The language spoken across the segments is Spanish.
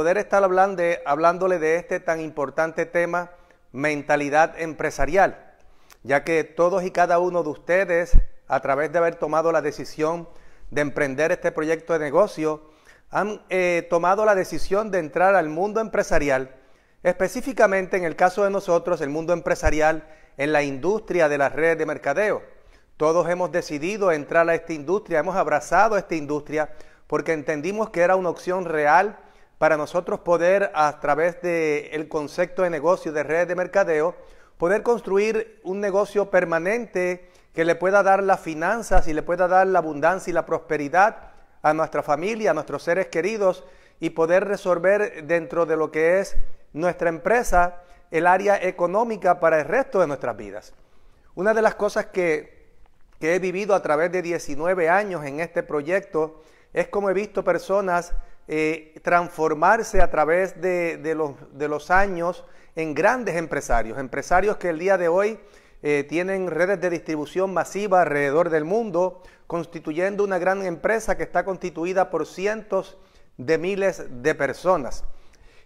poder estar hablando, hablándole de este tan importante tema, mentalidad empresarial, ya que todos y cada uno de ustedes, a través de haber tomado la decisión de emprender este proyecto de negocio, han eh, tomado la decisión de entrar al mundo empresarial, específicamente en el caso de nosotros, el mundo empresarial en la industria de las redes de mercadeo. Todos hemos decidido entrar a esta industria, hemos abrazado esta industria porque entendimos que era una opción real para nosotros poder, a través del el concepto de negocio de redes de mercadeo, poder construir un negocio permanente que le pueda dar las finanzas y le pueda dar la abundancia y la prosperidad a nuestra familia, a nuestros seres queridos y poder resolver dentro de lo que es nuestra empresa el área económica para el resto de nuestras vidas. Una de las cosas que, que he vivido a través de 19 años en este proyecto es como he visto personas eh, transformarse a través de, los, años en grandes empresarios, empresarios que el día de hoy eh, tienen redes de distribución masiva alrededor del mundo, constituyendo una gran empresa que está constituida por cientos de miles de personas.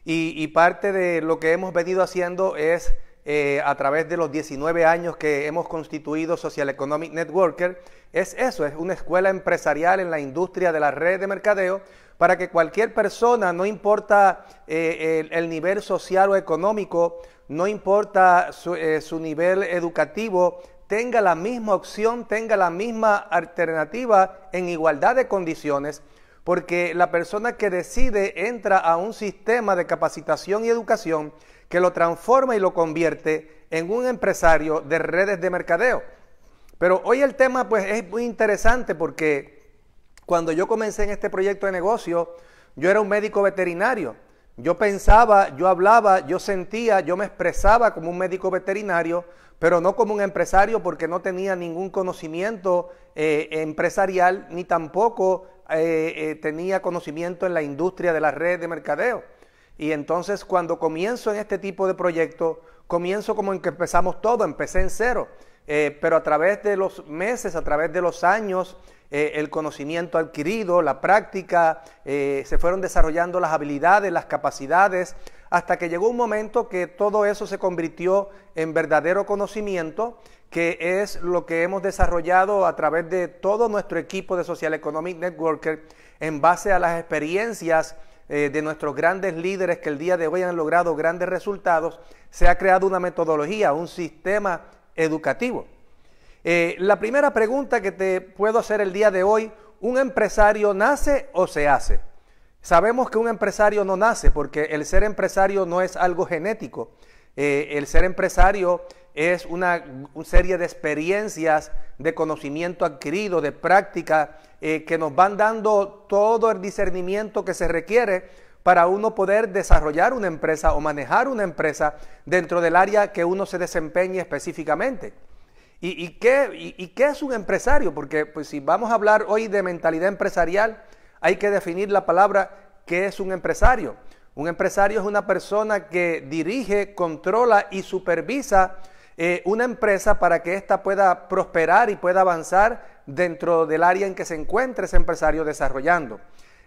Y, parte de lo que hemos venido haciendo es eh, a través de los 19 años que hemos constituido Social Economic Networker, es eso, es una escuela empresarial en la industria de la red de mercadeo para que cualquier persona, no importa eh, el, nivel social o económico, no importa eh, su, nivel educativo, tenga la misma opción, tenga la misma alternativa en igualdad de condiciones, porque la persona que decide entra a un sistema de capacitación y educación que lo transforma y lo convierte en un empresario de redes de mercadeo. Pero hoy el tema pues es muy interesante porque cuando yo comencé en este proyecto de negocio, yo era un médico veterinario. Yo pensaba, yo hablaba, yo sentía, yo me expresaba como un médico veterinario, pero no como un empresario porque no tenía ningún conocimiento eh, empresarial ni tampoco eh, eh, tenía conocimiento en la industria de las redes de mercadeo. Y entonces cuando comienzo en este tipo de proyecto, comienzo como en que empezamos todo, empecé en cero. Eh, pero a través de los meses, a través de los años, eh, el conocimiento adquirido, la práctica, eh, se fueron desarrollando las habilidades, las capacidades, hasta que llegó un momento que todo eso se convirtió en verdadero conocimiento, que es lo que hemos desarrollado a través de todo nuestro equipo de Social Economic Networker en base a las experiencias de nuestros grandes líderes que el día de hoy han logrado grandes resultados, se ha creado una metodología, un sistema educativo. Eh, la primera pregunta que te puedo hacer el día de hoy, ¿un empresario nace o se hace? Sabemos que un empresario no nace porque el ser empresario no es algo genético. Eh, el ser empresario es una, serie de experiencias, de conocimiento adquirido, de práctica, eh, que nos van dando todo el discernimiento que se requiere para uno poder desarrollar una empresa o manejar una empresa dentro del área que uno se desempeñe específicamente. ¿Y, qué, qué, es un empresario? Porque pues, si vamos a hablar hoy de mentalidad empresarial, hay que definir la palabra qué es un empresario. Un empresario es una persona que dirige, controla y supervisa eh, una empresa para que ésta pueda prosperar y pueda avanzar dentro del área en que se encuentra ese empresario desarrollando.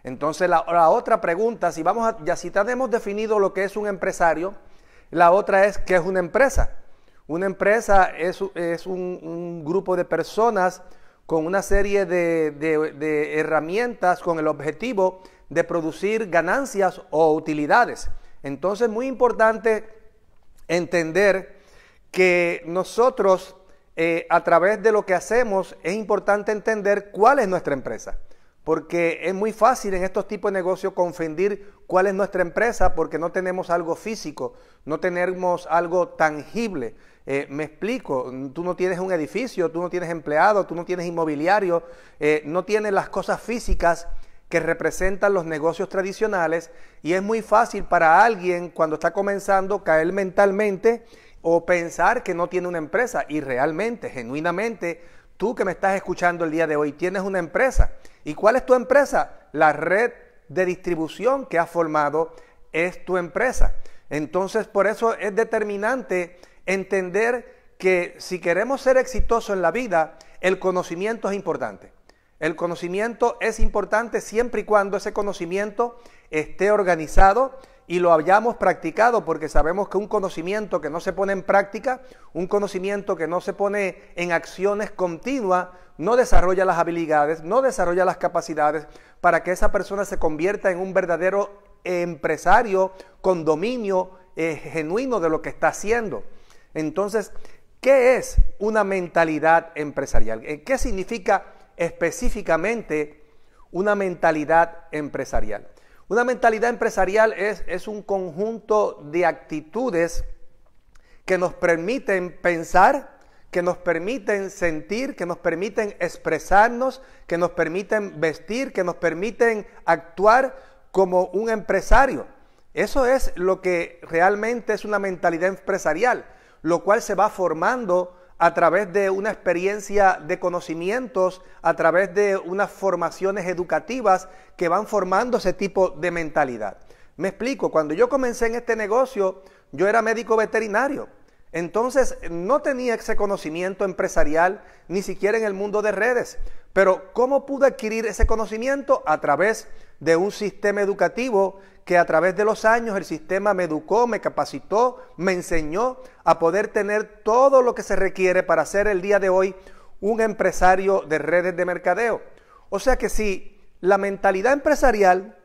Entonces la, otra pregunta, si vamos ya si tenemos definido lo que es un empresario, la otra es qué es una empresa. Una empresa es, un, grupo de personas con una serie de, herramientas con el objetivo de producir ganancias o utilidades. Entonces, muy importante entender que nosotros, eh, a través de lo que hacemos, es importante entender cuál es nuestra empresa porque es muy fácil en estos tipos de negocios confundir cuál es nuestra empresa porque no tenemos algo físico, no tenemos algo tangible. Eh, me explico, tú no tienes un edificio, tú no tienes empleado, tú no tienes inmobiliario, eh, no tienes las cosas físicas que representan los negocios tradicionales y es muy fácil para alguien cuando está comenzando caer mentalmente o pensar que no tiene una empresa y realmente, genuinamente, tú que me estás escuchando el día de hoy tienes una empresa. ¿Y cuál es tu empresa? La red de distribución que has formado es tu empresa. Entonces, por eso es determinante entender que si queremos ser exitosos en la vida, el conocimiento es importante. El conocimiento es importante siempre y cuando ese conocimiento esté organizado y lo hayamos practicado, porque sabemos que un conocimiento que no se pone en práctica, un conocimiento que no se pone en acciones continuas, no desarrolla las habilidades, no desarrolla las capacidades para que esa persona se convierta en un verdadero empresario con dominio eh, genuino de lo que está haciendo. Entonces, ¿qué es una mentalidad empresarial? Eh, ¿Qué significa específicamente una mentalidad empresarial? Una mentalidad empresarial es, un conjunto de actitudes que nos permiten pensar, que nos permiten sentir, que nos permiten expresarnos, que nos permiten vestir, que nos permiten actuar como un empresario. Eso es lo que realmente es una mentalidad empresarial, lo cual se va formando a través de una experiencia de conocimientos, a través de unas formaciones educativas que van formando ese tipo de mentalidad. Me explico, cuando yo comencé en este negocio, yo era médico veterinario. Entonces no tenía ese conocimiento empresarial, ni siquiera en el mundo de redes. Pero ¿cómo pude adquirir ese conocimiento? A través de un sistema educativo que a través de los años el sistema me educó, me capacitó, me enseñó a poder tener todo lo que se requiere para ser el día de hoy un empresario de redes de mercadeo. O sea que si la mentalidad empresarial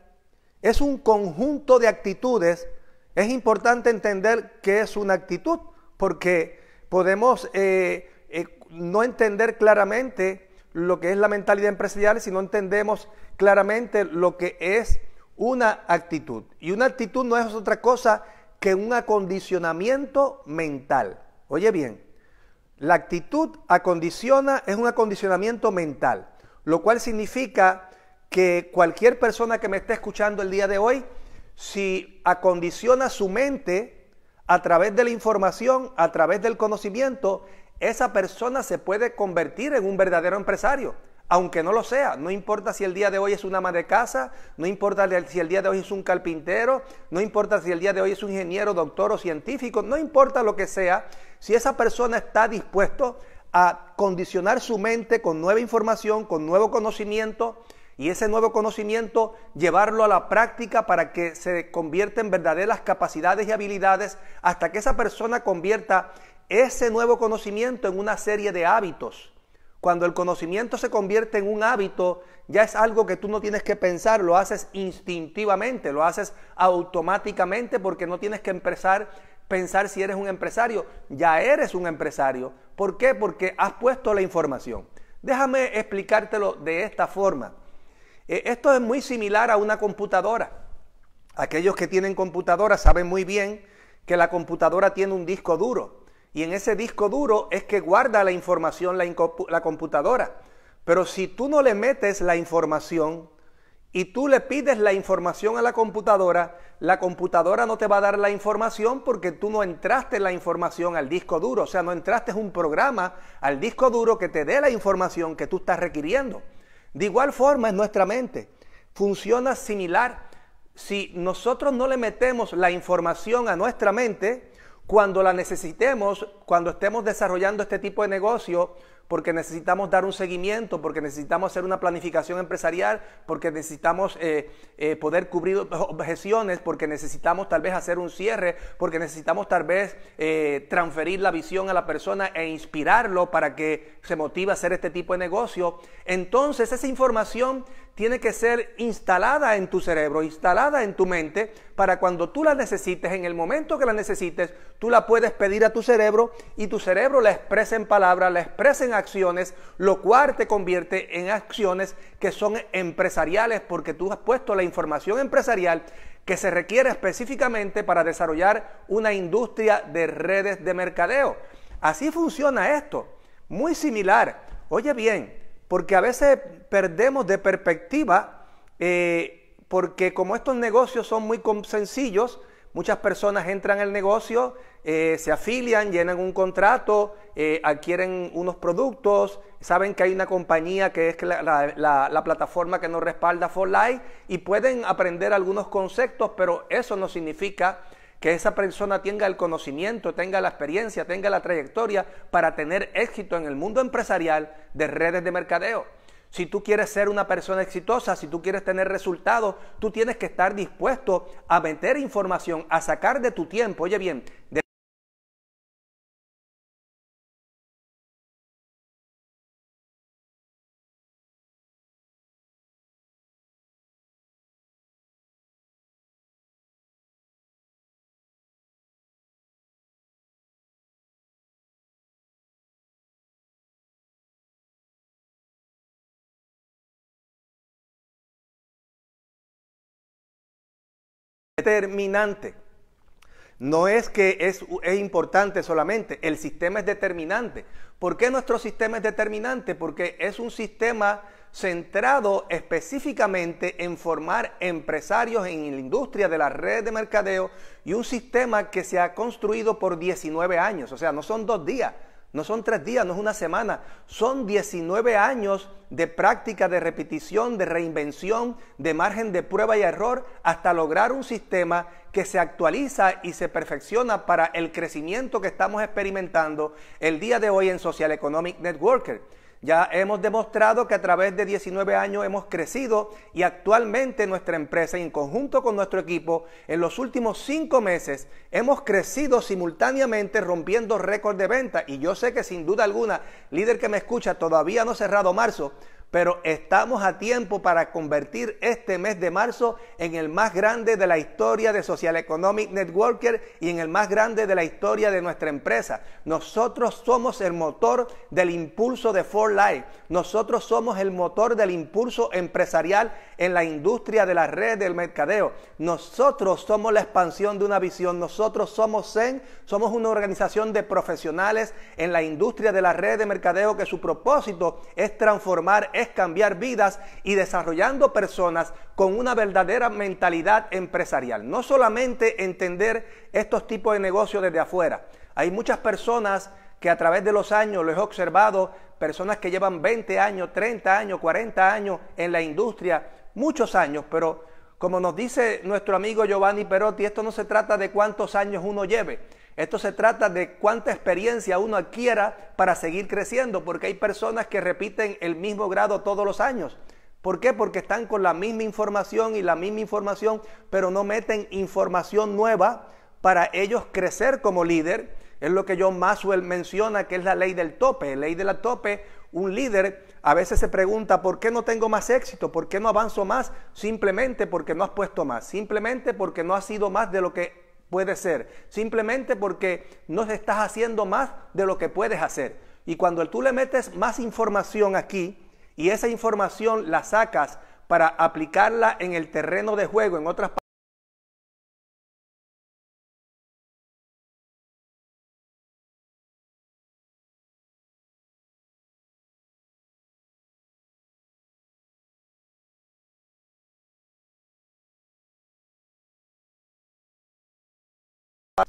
es un conjunto de actitudes, es importante entender qué es una actitud, porque podemos eh, eh, no entender claramente lo que es la mentalidad empresarial si no entendemos claramente lo que es una actitud. Y una actitud no es otra cosa que un acondicionamiento mental. Oye bien, la actitud acondiciona, es un acondicionamiento mental, lo cual significa que cualquier persona que me esté escuchando el día de hoy, si acondiciona su mente a través de la información, a través del conocimiento, esa persona se puede convertir en un verdadero empresario aunque no lo sea. No importa si el día de hoy es un ama de casa, no importa si el día de hoy es un carpintero, no importa si el día de hoy es un ingeniero, doctor o científico, no importa lo que sea, si esa persona está dispuesto a condicionar su mente con nueva información, con nuevo conocimiento, y ese nuevo conocimiento llevarlo a la práctica para que se convierta en verdaderas capacidades y habilidades hasta que esa persona convierta ese nuevo conocimiento en una serie de hábitos cuando el conocimiento se convierte en un hábito, ya es algo que tú no tienes que pensar, lo haces instintivamente, lo haces automáticamente porque no tienes que empezar pensar si eres un empresario, ya eres un empresario. ¿Por qué? Porque has puesto la información. Déjame explicártelo de esta forma. Eh, esto es muy similar a una computadora. Aquellos que tienen computadora saben muy bien que la computadora tiene un disco duro y en ese disco duro es que guarda la información la, computadora. Pero si tú no le metes la información y tú le pides la información a la computadora, la computadora no te va a dar la información porque tú no entraste la información al disco duro, o sea, no entraste un programa al disco duro que te dé la información que tú estás requiriendo. De igual forma es nuestra mente. Funciona similar. Si nosotros no le metemos la información a nuestra mente, cuando la necesitemos, cuando estemos desarrollando este tipo de negocio, porque necesitamos dar un seguimiento, porque necesitamos hacer una planificación empresarial, porque necesitamos eh, eh, poder cubrir objeciones, porque necesitamos tal vez hacer un cierre, porque necesitamos tal vez eh, transferir la visión a la persona e inspirarlo para que se motive a hacer este tipo de negocio. Entonces esa información tiene que ser instalada en tu cerebro, instalada en tu mente, para cuando tú la necesites, en el momento que la necesites, tú la puedes pedir a tu cerebro y tu cerebro la expresa en palabras, la expresa en acciones, lo cual te convierte en acciones que son empresariales, porque tú has puesto la información empresarial que se requiere específicamente para desarrollar una industria de redes de mercadeo. Así funciona esto, muy similar. Oye bien, porque a veces perdemos de perspectiva, eh, porque como estos negocios son muy sencillos, muchas personas entran al negocio, eh, se afilian, llenan un contrato, eh, adquieren unos productos, saben que hay una compañía que es la, plataforma que nos respalda For Life y pueden aprender algunos conceptos, pero eso no significa que esa persona tenga el conocimiento, tenga la experiencia, tenga la trayectoria para tener éxito en el mundo empresarial de redes de mercadeo. Si tú quieres ser una persona exitosa, si tú quieres tener resultados, tú tienes que estar dispuesto a meter información, a sacar de tu tiempo, oye bien, de determinante. No es que es, es, importante solamente, el sistema es determinante. ¿Por qué nuestro sistema es determinante? Porque es un sistema centrado específicamente en formar empresarios en la industria de la red de mercadeo y un sistema que se ha construido por 19 años, o sea, no son dos días, no son tres días, no es una semana. Son 19 años de práctica, de repetición, de reinvención, de margen de prueba y error, hasta lograr un sistema que se actualiza y se perfecciona para el crecimiento que estamos experimentando el día de hoy en Social Economic Networker. Ya hemos demostrado que a través de 19 años hemos crecido y actualmente nuestra empresa, en conjunto con nuestro equipo, en los últimos 5 meses hemos crecido simultáneamente rompiendo récord de venta. Y yo sé que sin duda alguna, líder que me escucha, todavía no ha cerrado marzo, pero estamos a tiempo para convertir este mes de marzo en el más grande de la historia de Social Economic Networker y en el más grande de la historia de nuestra empresa. Nosotros somos el motor del impulso de For Life. Nosotros somos el motor del impulso empresarial en la industria de la red del mercadeo. Nosotros somos la expansión de una visión. Nosotros somos Zen, somos una organización de profesionales en la industria de la red de mercadeo que su propósito es transformar cambiar vidas y desarrollando personas con una verdadera mentalidad empresarial. No solamente entender estos tipos de negocios desde afuera. Hay muchas personas que a través de los años lo he observado, personas que llevan 20 años, 30 años, 40 años en la industria, muchos años, pero como nos dice nuestro amigo Giovanni Perotti, esto no se trata de cuántos años uno lleve, esto se trata de cuánta experiencia uno adquiera para seguir creciendo, porque hay personas que repiten el mismo grado todos los años. ¿Por qué? Porque están con la misma información y la misma información, pero no meten información nueva para ellos crecer como líder. Es lo que John Maxwell menciona, que es la ley del tope. La ley de la tope, un líder a veces se pregunta, ¿por qué no tengo más éxito? ¿Por qué no avanzo más? Simplemente porque no has puesto más, simplemente porque no has sido más de lo que puede ser, simplemente porque no estás haciendo más de lo que puedes hacer. Y cuando tú le metes más información aquí y esa información la sacas para aplicarla en el terreno de juego, en otras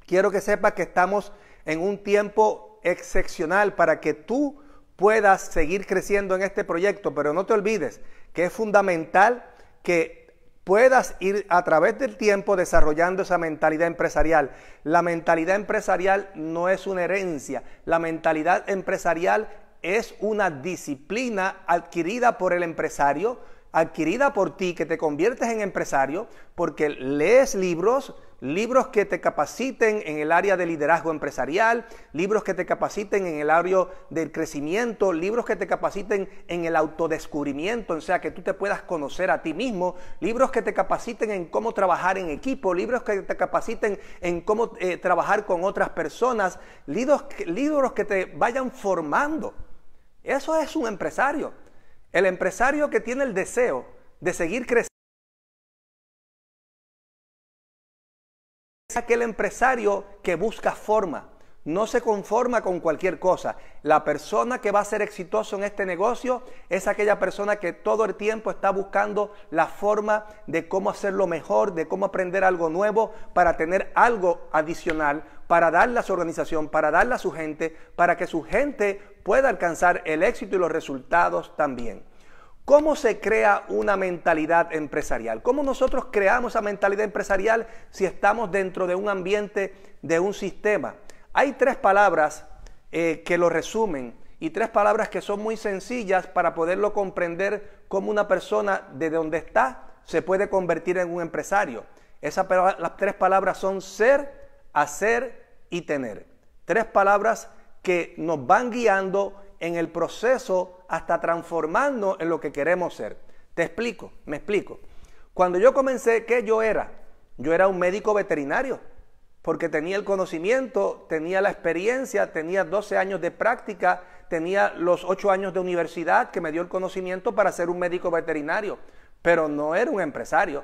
Quiero que sepas que estamos en un tiempo excepcional para que tú puedas seguir creciendo en este proyecto, pero no te olvides que es fundamental que puedas ir a través del tiempo desarrollando esa mentalidad empresarial. La mentalidad empresarial no es una herencia, la mentalidad empresarial es una disciplina adquirida por el empresario, adquirida por ti, que te conviertes en empresario porque lees libros, libros que te capaciten en el área de liderazgo empresarial, libros que te capaciten en el área del crecimiento, libros que te capaciten en el autodescubrimiento, o sea, que tú te puedas conocer a ti mismo, libros que te capaciten en cómo trabajar en equipo, libros que te capaciten en cómo eh, trabajar con otras personas, libros, libros que te vayan formando. Eso es un empresario. El empresario que tiene el deseo de seguir creciendo es aquel empresario que busca forma, no se conforma con cualquier cosa. La persona que va a ser exitoso en este negocio es aquella persona que todo el tiempo está buscando la forma de cómo hacerlo mejor, de cómo aprender algo nuevo para tener algo adicional, para darle a su organización, para darle a su gente, para que su gente pueda alcanzar el éxito y los resultados también. ¿Cómo se crea una mentalidad empresarial? ¿Cómo nosotros creamos esa mentalidad empresarial si estamos dentro de un ambiente, de un sistema? Hay tres palabras eh, que lo resumen y tres palabras que son muy sencillas para poderlo comprender cómo una persona de donde está se puede convertir en un empresario. Esas las tres palabras son ser, hacer y tener. Tres palabras que nos van guiando en el proceso hasta transformando en lo que queremos ser. Te explico, me explico. Cuando yo comencé, ¿qué yo era? Yo era un médico veterinario, porque tenía el conocimiento, tenía la experiencia, tenía 12 años de práctica, tenía los 8 años de universidad que me dio el conocimiento para ser un médico veterinario, pero no era un empresario.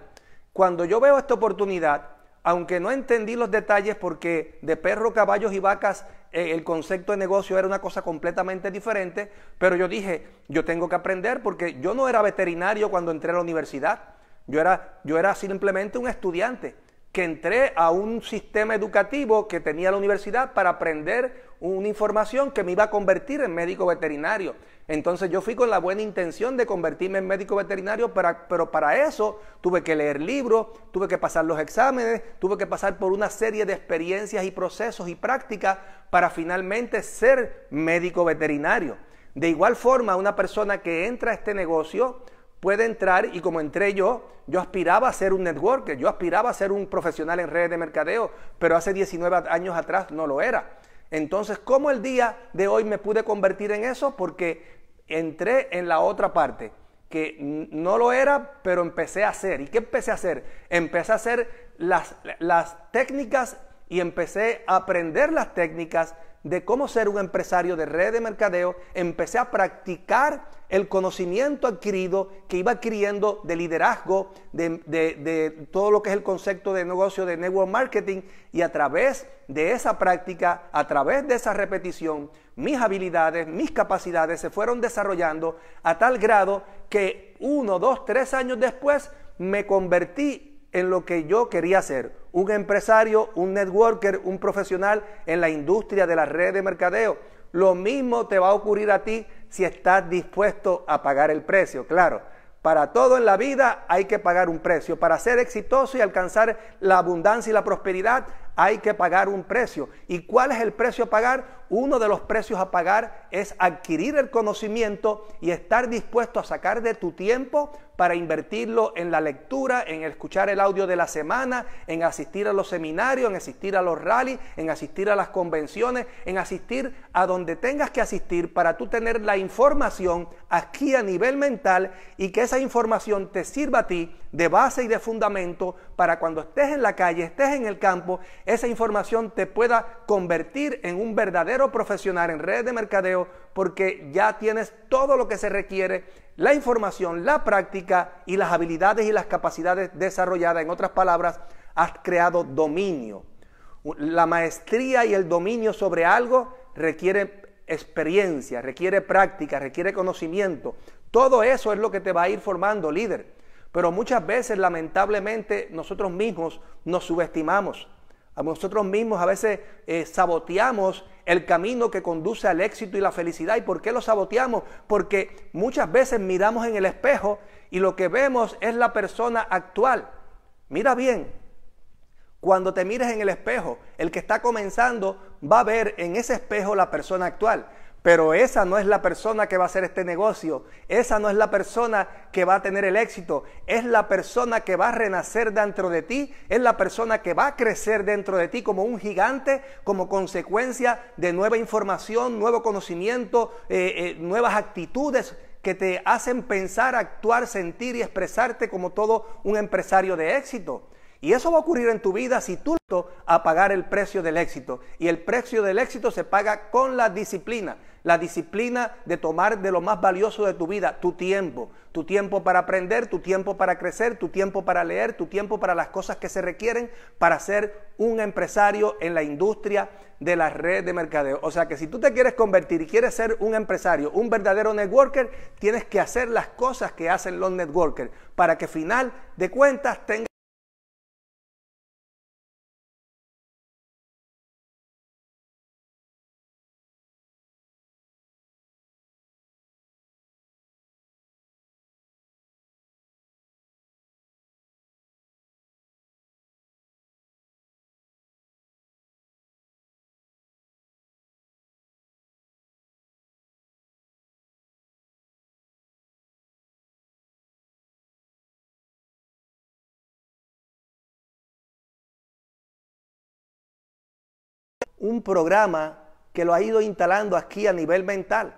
Cuando yo veo esta oportunidad, aunque no entendí los detalles porque de perro, caballos y vacas eh, el concepto de negocio era una cosa completamente diferente, pero yo dije, yo tengo que aprender porque yo no era veterinario cuando entré a la universidad, yo era, yo era simplemente un estudiante que entré a un sistema educativo que tenía la universidad para aprender una información que me iba a convertir en médico veterinario. Entonces yo fui con la buena intención de convertirme en médico veterinario, pero para eso tuve que leer libros, tuve que pasar los exámenes, tuve que pasar por una serie de experiencias y procesos y prácticas para finalmente ser médico veterinario. De igual forma, una persona que entra a este negocio, puede entrar y como entré yo, yo aspiraba a ser un networker, yo aspiraba a ser un profesional en redes de mercadeo, pero hace 19 años atrás no lo era. Entonces, ¿cómo el día de hoy me pude convertir en eso? Porque entré en la otra parte, que no lo era, pero empecé a hacer. ¿Y qué empecé a hacer? Empecé a hacer las, las técnicas y empecé a aprender las técnicas de cómo ser un empresario de red de mercadeo, empecé a practicar el conocimiento adquirido que iba adquiriendo de liderazgo, de, de, todo lo que es el concepto de negocio de network marketing y a través de esa práctica, a través de esa repetición, mis habilidades, mis capacidades se fueron desarrollando a tal grado que uno, dos, tres años después me convertí en lo que yo quería ser, un empresario, un networker, un profesional en la industria de la red de mercadeo. Lo mismo te va a ocurrir a ti si estás dispuesto a pagar el precio, claro. Para todo en la vida hay que pagar un precio. Para ser exitoso y alcanzar la abundancia y la prosperidad hay que pagar un precio. ¿Y cuál es el precio a pagar? uno de los precios a pagar es adquirir el conocimiento y estar dispuesto a sacar de tu tiempo para invertirlo en la lectura, en escuchar el audio de la semana, en asistir a los seminarios, en asistir a los rallies, en asistir a las convenciones, en asistir a donde tengas que asistir para tú tener la información aquí a nivel mental y que esa información te sirva a ti de base y de fundamento para cuando estés en la calle, estés en el campo, esa información te pueda convertir en un verdadero profesional en redes de mercadeo porque ya tienes todo lo que se requiere, la información, la práctica y las habilidades y las capacidades desarrolladas. En otras palabras, has creado dominio. La maestría y el dominio sobre algo requiere experiencia, requiere práctica, requiere conocimiento. Todo eso es lo que te va a ir formando líder. Pero muchas veces, lamentablemente, nosotros mismos nos subestimamos nosotros mismos a veces eh, saboteamos el camino que conduce al éxito y la felicidad. ¿Y por qué lo saboteamos? Porque muchas veces miramos en el espejo y lo que vemos es la persona actual. Mira bien, cuando te mires en el espejo, el que está comenzando va a ver en ese espejo la persona actual. Pero esa no es la persona que va a hacer este negocio, esa no es la persona que va a tener el éxito, es la persona que va a renacer dentro de ti, es la persona que va a crecer dentro de ti como un gigante, como consecuencia de nueva información, nuevo conocimiento, eh, eh, nuevas actitudes que te hacen pensar, actuar, sentir y expresarte como todo un empresario de éxito. Y eso va a ocurrir en tu vida si tú a pagar el precio del éxito. Y el precio del éxito se paga con la disciplina. La disciplina de tomar de lo más valioso de tu vida, tu tiempo. Tu tiempo para aprender, tu tiempo para crecer, tu tiempo para leer, tu tiempo para las cosas que se requieren para ser un empresario en la industria de la red de mercadeo. O sea que si tú te quieres convertir y quieres ser un empresario, un verdadero networker, tienes que hacer las cosas que hacen los networkers para que final de cuentas tengas un programa que lo ha ido instalando aquí a nivel mental.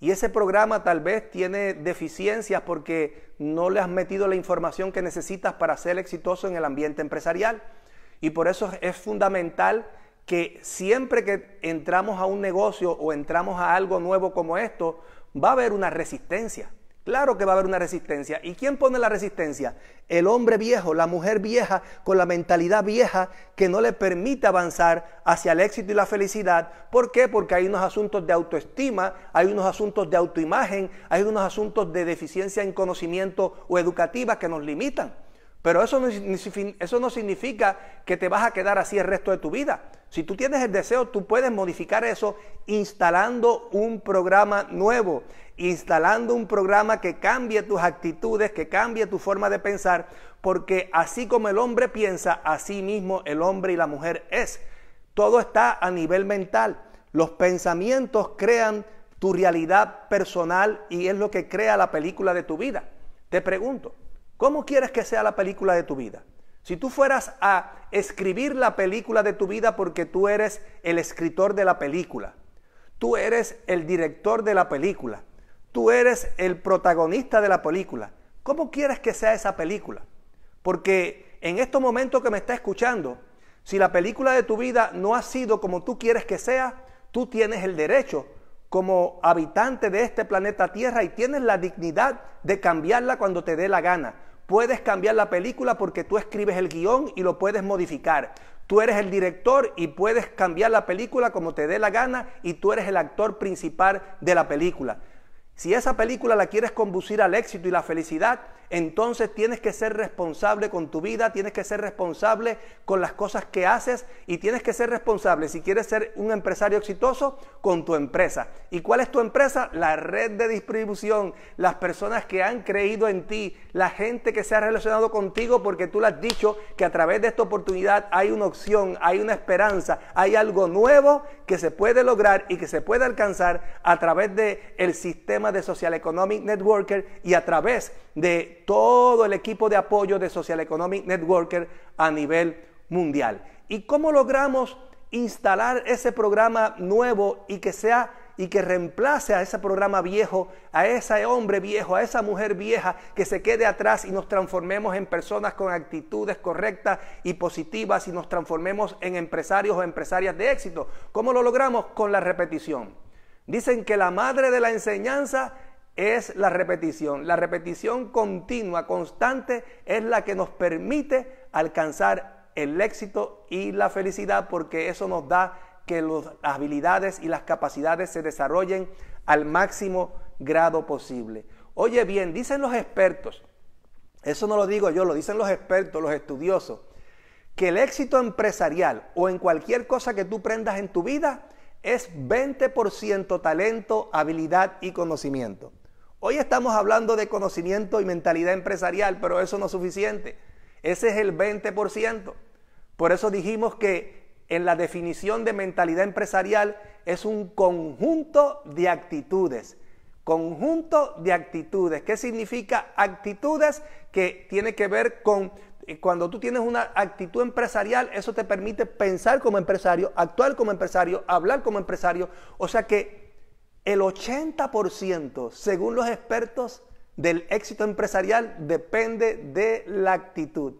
Y ese programa tal vez tiene deficiencias porque no le has metido la información que necesitas para ser exitoso en el ambiente empresarial. Y por eso es fundamental que siempre que entramos a un negocio o entramos a algo nuevo como esto, va a haber una resistencia. Claro que va a haber una resistencia. ¿Y quién pone la resistencia? El hombre viejo, la mujer vieja, con la mentalidad vieja que no le permite avanzar hacia el éxito y la felicidad. ¿Por qué? Porque hay unos asuntos de autoestima, hay unos asuntos de autoimagen, hay unos asuntos de deficiencia en conocimiento o educativa que nos limitan. Pero eso no, eso no significa que te vas a quedar así el resto de tu vida. Si tú tienes el deseo, tú puedes modificar eso instalando un programa nuevo, instalando un programa que cambie tus actitudes, que cambie tu forma de pensar, porque así como el hombre piensa, así mismo el hombre y la mujer es. Todo está a nivel mental. Los pensamientos crean tu realidad personal y es lo que crea la película de tu vida. Te pregunto, ¿cómo quieres que sea la película de tu vida? Si tú fueras a escribir la película de tu vida porque tú eres el escritor de la película, tú eres el director de la película, tú eres el protagonista de la película, ¿cómo quieres que sea esa película? Porque en estos momentos que me está escuchando, si la película de tu vida no ha sido como tú quieres que sea, tú tienes el derecho como habitante de este planeta Tierra y tienes la dignidad de cambiarla cuando te dé la gana. Puedes cambiar la película porque tú escribes el guión y lo puedes modificar. Tú eres el director y puedes cambiar la película como te dé la gana y tú eres el actor principal de la película. Si esa película la quieres conducir al éxito y la felicidad, entonces tienes que ser responsable con tu vida, tienes que ser responsable con las cosas que haces y tienes que ser responsable si quieres ser un empresario exitoso con tu empresa. ¿Y cuál es tu empresa? La red de distribución, las personas que han creído en ti, la gente que se ha relacionado contigo porque tú le has dicho que a través de esta oportunidad hay una opción, hay una esperanza, hay algo nuevo que se puede lograr y que se puede alcanzar a través del el sistema de Social Economic Networker y a través de todo el equipo de apoyo de Social Economic Networker a nivel mundial. ¿Y cómo logramos instalar ese programa nuevo y que sea y que reemplace a ese programa viejo, a ese hombre viejo, a esa mujer vieja, que se quede atrás y nos transformemos en personas con actitudes correctas y positivas y nos transformemos en empresarios o empresarias de éxito. ¿Cómo lo logramos? Con la repetición. Dicen que la madre de la enseñanza es la repetición. La repetición continua, constante, es la que nos permite alcanzar el éxito y la felicidad porque eso nos da que las habilidades y las capacidades se desarrollen al máximo grado posible. Oye bien, dicen los expertos, eso no lo digo yo, lo dicen los expertos, los estudiosos, que el éxito empresarial o en cualquier cosa que tú prendas en tu vida es 20% talento, habilidad y conocimiento. Hoy estamos hablando de conocimiento y mentalidad empresarial, pero eso no es suficiente. Ese es el 20%. Por eso dijimos que en la definición de mentalidad empresarial es un conjunto de actitudes. Conjunto de actitudes. ¿Qué significa actitudes? Que tiene que ver con eh, cuando tú tienes una actitud empresarial, eso te permite pensar como empresario, actuar como empresario, hablar como empresario. O sea que el 80%, según los expertos, del éxito empresarial depende de la actitud.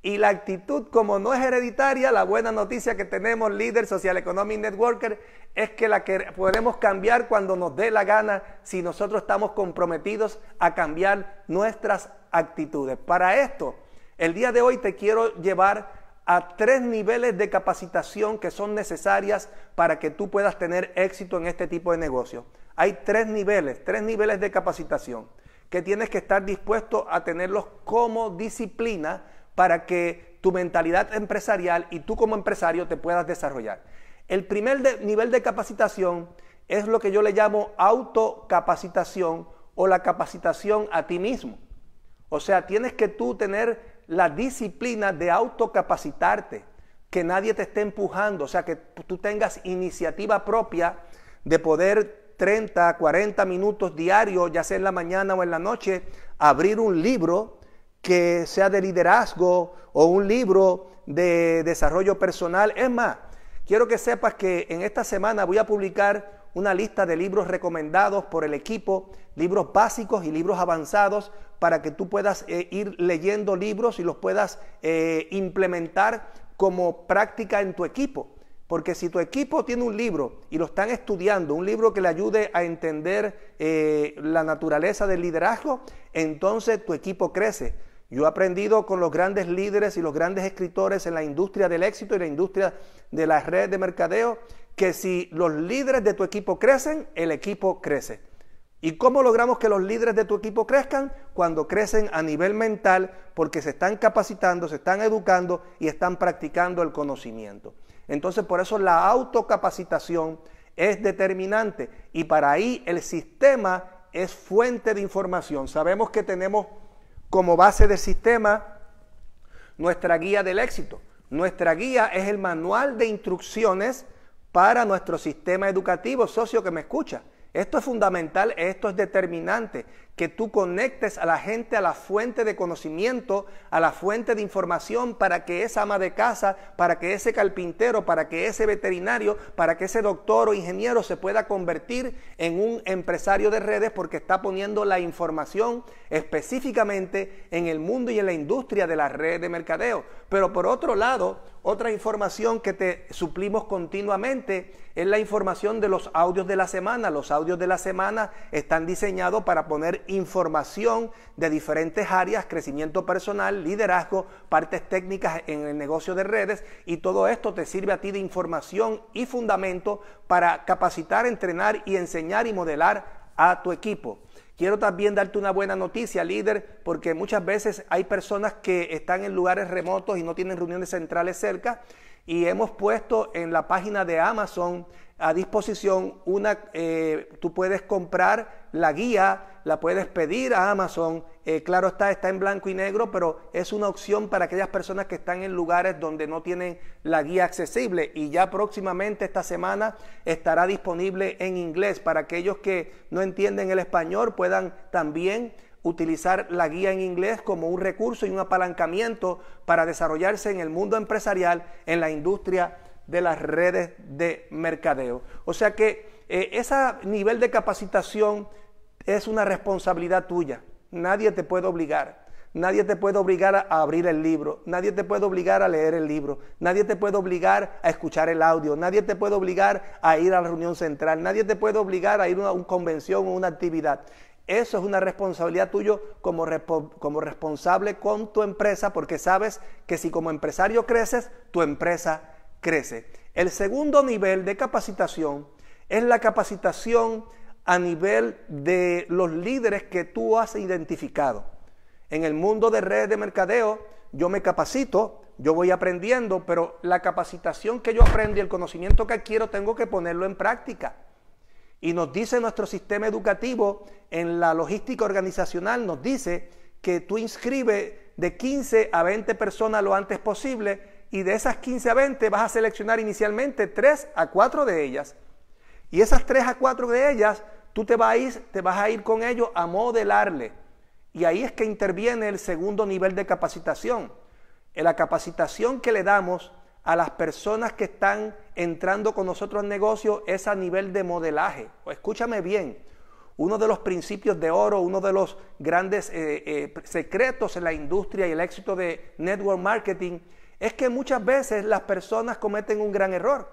Y la actitud, como no es hereditaria, la buena noticia que tenemos, líder social economic networker, es que la que podemos cambiar cuando nos dé la gana si nosotros estamos comprometidos a cambiar nuestras actitudes. Para esto, el día de hoy te quiero llevar a tres niveles de capacitación que son necesarias para que tú puedas tener éxito en este tipo de negocio. Hay tres niveles, tres niveles de capacitación que tienes que estar dispuesto a tenerlos como disciplina para que tu mentalidad empresarial y tú como empresario te puedas desarrollar. El primer nivel de capacitación es lo que yo le llamo autocapacitación o la capacitación a ti mismo. O sea, tienes que tú tener la disciplina de autocapacitarte, que nadie te esté empujando, o sea, que tú tengas iniciativa propia de poder 30, 40 minutos diarios, ya sea en la mañana o en la noche, abrir un libro que sea de liderazgo o un libro de desarrollo personal. Es más, quiero que sepas que en esta semana voy a publicar una lista de libros recomendados por el equipo, libros básicos y libros avanzados, para que tú puedas eh, ir leyendo libros y los puedas eh, implementar como práctica en tu equipo. Porque si tu equipo tiene un libro y lo están estudiando, un libro que le ayude a entender eh, la naturaleza del liderazgo, entonces tu equipo crece. Yo he aprendido con los grandes líderes y los grandes escritores en la industria del éxito y la industria de las redes de mercadeo que si los líderes de tu equipo crecen, el equipo crece. ¿Y cómo logramos que los líderes de tu equipo crezcan? Cuando crecen a nivel mental, porque se están capacitando, se están educando y están practicando el conocimiento. Entonces, por eso la autocapacitación es determinante y para ahí el sistema es fuente de información. Sabemos que tenemos como base del sistema nuestra guía del éxito. Nuestra guía es el manual de instrucciones para nuestro sistema educativo, socio que me escucha. Esto es fundamental, esto es determinante que tú conectes a la gente a la fuente de conocimiento, a la fuente de información, para que esa ama de casa, para que ese carpintero, para que ese veterinario, para que ese doctor o ingeniero se pueda convertir en un empresario de redes porque está poniendo la información específicamente en el mundo y en la industria de las redes de mercadeo. Pero por otro lado, otra información que te suplimos continuamente es la información de los audios de la semana. Los audios de la semana están diseñados para poner información de diferentes áreas, crecimiento personal, liderazgo, partes técnicas en el negocio de redes y todo esto te sirve a ti de información y fundamento para capacitar, entrenar y enseñar y modelar a tu equipo. Quiero también darte una buena noticia, líder, porque muchas veces hay personas que están en lugares remotos y no tienen reuniones centrales cerca y hemos puesto en la página de Amazon a disposición una, eh, tú puedes comprar la guía, la puedes pedir a Amazon, eh, claro está, está en blanco y negro, pero es una opción para aquellas personas que están en lugares donde no tienen la guía accesible y ya próximamente esta semana estará disponible en inglés para aquellos que no entienden el español puedan también utilizar la guía en inglés como un recurso y un apalancamiento para desarrollarse en el mundo empresarial, en la industria de las redes de mercadeo. O sea que eh, ese nivel de capacitación es una responsabilidad tuya. Nadie te puede obligar. Nadie te puede obligar a abrir el libro, nadie te puede obligar a leer el libro, nadie te puede obligar a escuchar el audio, nadie te puede obligar a ir a la reunión central, nadie te puede obligar a ir a una convención o una actividad. Eso es una responsabilidad tuya como, responsable con tu empresa porque sabes que si como empresario creces, tu empresa crece. El segundo nivel de capacitación es la capacitación a nivel de los líderes que tú has identificado. En el mundo de redes de mercadeo, yo me capacito, yo voy aprendiendo, pero la capacitación que yo aprendo y el conocimiento que adquiero tengo que ponerlo en práctica. Y nos dice nuestro sistema educativo, en la logística organizacional, nos dice que tú inscribes de 15 a 20 personas lo antes posible y de esas 15 a 20 vas a seleccionar inicialmente 3 a 4 de ellas. Y esas 3 a 4 de ellas, tú te vas a ir, te vas a ir con ellos a modelarle. Y ahí es que interviene el segundo nivel de capacitación. En la capacitación que le damos a las personas que están entrando con nosotros en negocio es a nivel de modelaje. Escúchame bien, uno de los principios de oro, uno de los grandes eh, eh, secretos en la industria y el éxito de network marketing es que muchas veces las personas cometen un gran error.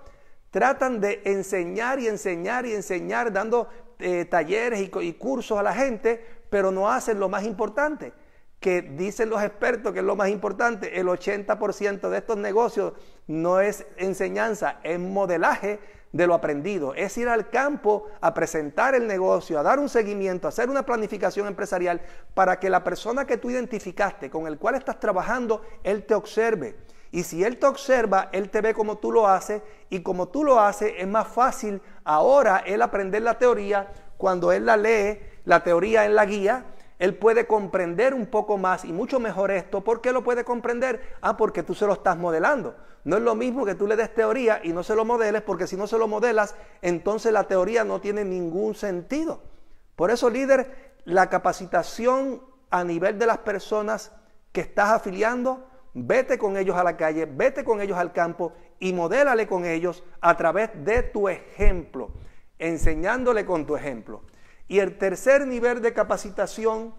Tratan de enseñar y enseñar y enseñar dando eh, talleres y cursos a la gente, pero no hacen lo más importante, que dicen los expertos que es lo más importante, el 80% de estos negocios no es enseñanza, es modelaje de lo aprendido, es ir al campo a presentar el negocio, a dar un seguimiento, a hacer una planificación empresarial para que la persona que tú identificaste, con el cual estás trabajando, él te observe. Y si él te observa, él te ve como tú lo haces y como tú lo haces es más fácil ahora él aprender la teoría cuando él la lee, la teoría en la guía él puede comprender un poco más y mucho mejor esto. ¿Por qué lo puede comprender? Ah, porque tú se lo estás modelando. No es lo mismo que tú le des teoría y no se lo modeles, porque si no se lo modelas, entonces la teoría no tiene ningún sentido. Por eso, líder, la capacitación a nivel de las personas que estás afiliando, vete con ellos a la calle, vete con ellos al campo y modélale con ellos a través de tu ejemplo, enseñándole con tu ejemplo. Y el tercer nivel de capacitación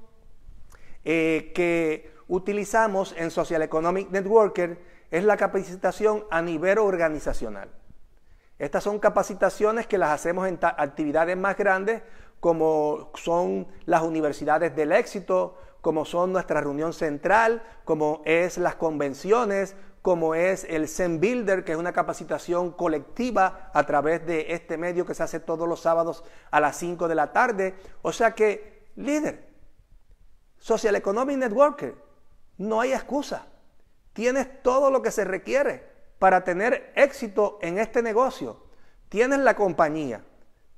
eh, que utilizamos en Social Economic Networker es la capacitación a nivel organizacional. Estas son capacitaciones que las hacemos en actividades más grandes como son las universidades del éxito, como son nuestra reunión central, como es las convenciones, como es el Zen Builder, que es una capacitación colectiva a través de este medio que se hace todos los sábados a las 5 de la tarde. O sea que, líder, Social Economic Networker, no hay excusa. Tienes todo lo que se requiere para tener éxito en este negocio. Tienes la compañía,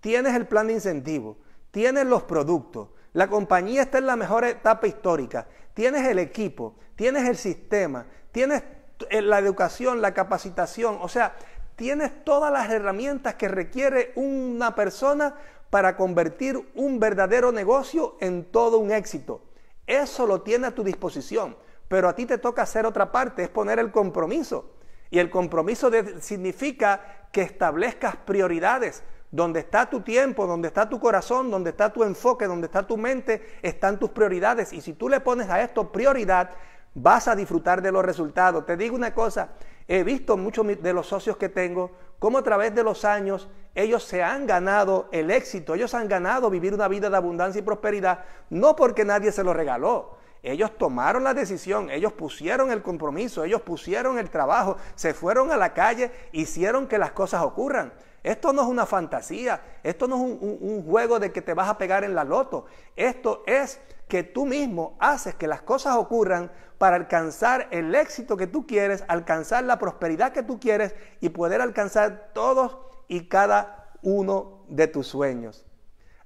tienes el plan de incentivo, tienes los productos, la compañía está en la mejor etapa histórica, tienes el equipo, tienes el sistema, tienes eh, la educación, la capacitación, o sea, tienes todas las herramientas que requiere una persona para convertir un verdadero negocio en todo un éxito. Eso lo tiene a tu disposición, pero a ti te toca hacer otra parte, es poner el compromiso. Y el compromiso significa que establezcas prioridades. Donde está tu tiempo, donde está tu corazón, donde está tu enfoque, donde está tu mente, están tus prioridades. Y si tú le pones a esto prioridad, vas a disfrutar de los resultados. Te digo una cosa, he visto muchos de los socios que tengo, cómo a través de los años ellos se han ganado el éxito, ellos han ganado vivir una vida de abundancia y prosperidad, no porque nadie se lo regaló. Ellos tomaron la decisión, ellos pusieron el compromiso, ellos pusieron el trabajo, se fueron a la calle, hicieron que las cosas ocurran. Esto no es una fantasía, esto no es un, un juego de que te vas a pegar en la loto, esto es que tú mismo haces que las cosas ocurran para alcanzar el éxito que tú quieres, alcanzar la prosperidad que tú quieres y poder alcanzar todos y cada uno de tus sueños.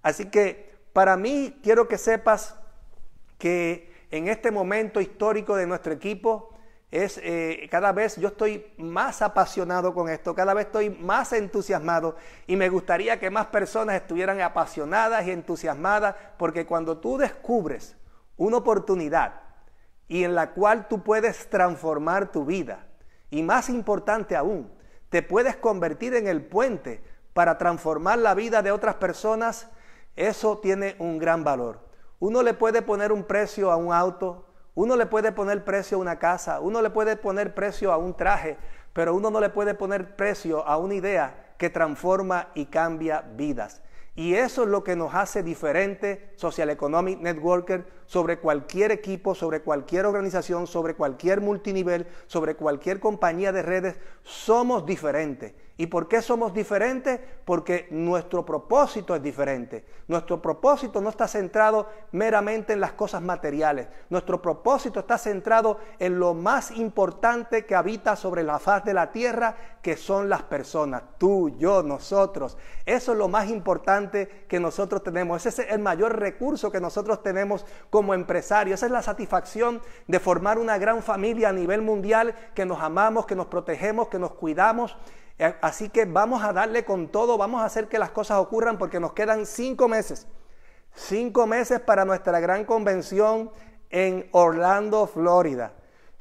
Así que para mí quiero que sepas que en este momento histórico de nuestro equipo, eh, cada vez yo estoy más apasionado con esto, cada vez estoy más entusiasmado y me gustaría que más personas estuvieran apasionadas y entusiasmadas porque cuando tú descubres una oportunidad y en la cual tú puedes transformar tu vida y más importante aún, te puedes convertir en el puente para transformar la vida de otras personas, eso tiene un gran valor. Uno le puede poner un precio a un auto, uno le puede poner precio a una casa, uno le puede poner precio a un traje, pero uno no le puede poner precio a una idea que transforma y cambia vidas. Y eso es lo que nos hace diferente Social Economic Networker sobre cualquier equipo, sobre cualquier organización, sobre cualquier multinivel, sobre cualquier compañía de redes. Somos diferentes. ¿Y por qué somos diferentes? Porque nuestro propósito es diferente. Nuestro propósito no está centrado meramente en las cosas materiales. Nuestro propósito está centrado en lo más importante que habita sobre la faz de la tierra, que son las personas. Tú, yo, nosotros. Eso es lo más importante que nosotros tenemos. Ese es el mayor recurso que nosotros tenemos como empresarios. Esa es la satisfacción de formar una gran familia a nivel mundial que nos amamos, que nos protegemos, que nos cuidamos eh, así que vamos a darle con todo, vamos a hacer que las cosas ocurran porque nos quedan cinco meses. Cinco meses para nuestra gran convención en Orlando, Florida.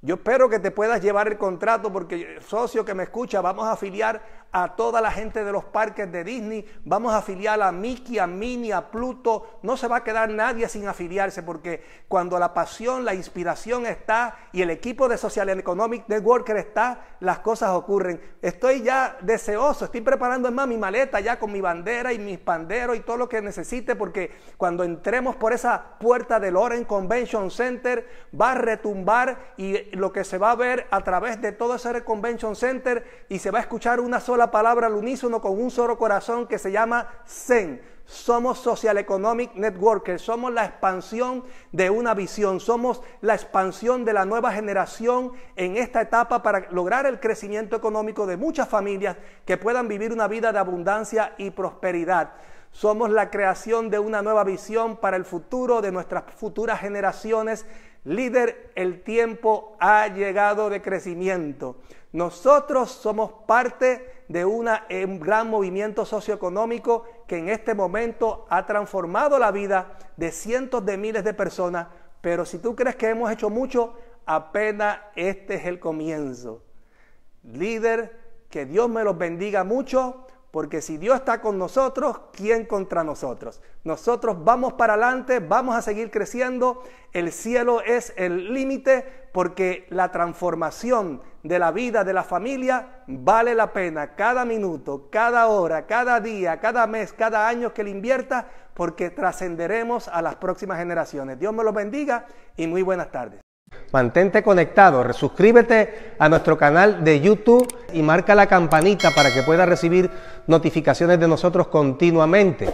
Yo espero que te puedas llevar el contrato porque, eh, socio que me escucha, vamos a afiliar a toda la gente de los parques de Disney, vamos a afiliar a Mickey, a Minnie, a Pluto. No se va a quedar nadie sin afiliarse porque cuando la pasión, la inspiración está y el equipo de Social Economic Networker está, las cosas ocurren. Estoy ya deseoso, estoy preparando, más, mi maleta ya con mi bandera y mis panderos y todo lo que necesite porque cuando entremos por esa puerta del Oren Convention Center va a retumbar y lo que se va a ver a través de todo ese Convention Center y se va a escuchar una sola palabra al unísono con un solo corazón que se llama Sen. somos Social Economic Networkers, somos la expansión de una visión, somos la expansión de la nueva generación en esta etapa para lograr el crecimiento económico de muchas familias que puedan vivir una vida de abundancia y prosperidad. Somos la creación de una nueva visión para el futuro de nuestras futuras generaciones Líder, el tiempo ha llegado de crecimiento. Nosotros somos parte de eh, un gran movimiento socioeconómico que en este momento ha transformado la vida de cientos de miles de personas, pero si tú crees que hemos hecho mucho, apenas este es el comienzo. Líder, que Dios me los bendiga mucho. Porque si Dios está con nosotros, ¿quién contra nosotros? Nosotros vamos para adelante, vamos a seguir creciendo. El cielo es el límite porque la transformación de la vida de la familia vale la pena cada minuto, cada hora, cada día, cada mes, cada año que le invierta porque trascenderemos a las próximas generaciones. Dios me los bendiga y muy buenas tardes. Mantente conectado, suscríbete a nuestro canal de YouTube y marca la campanita para que puedas recibir notificaciones de nosotros continuamente.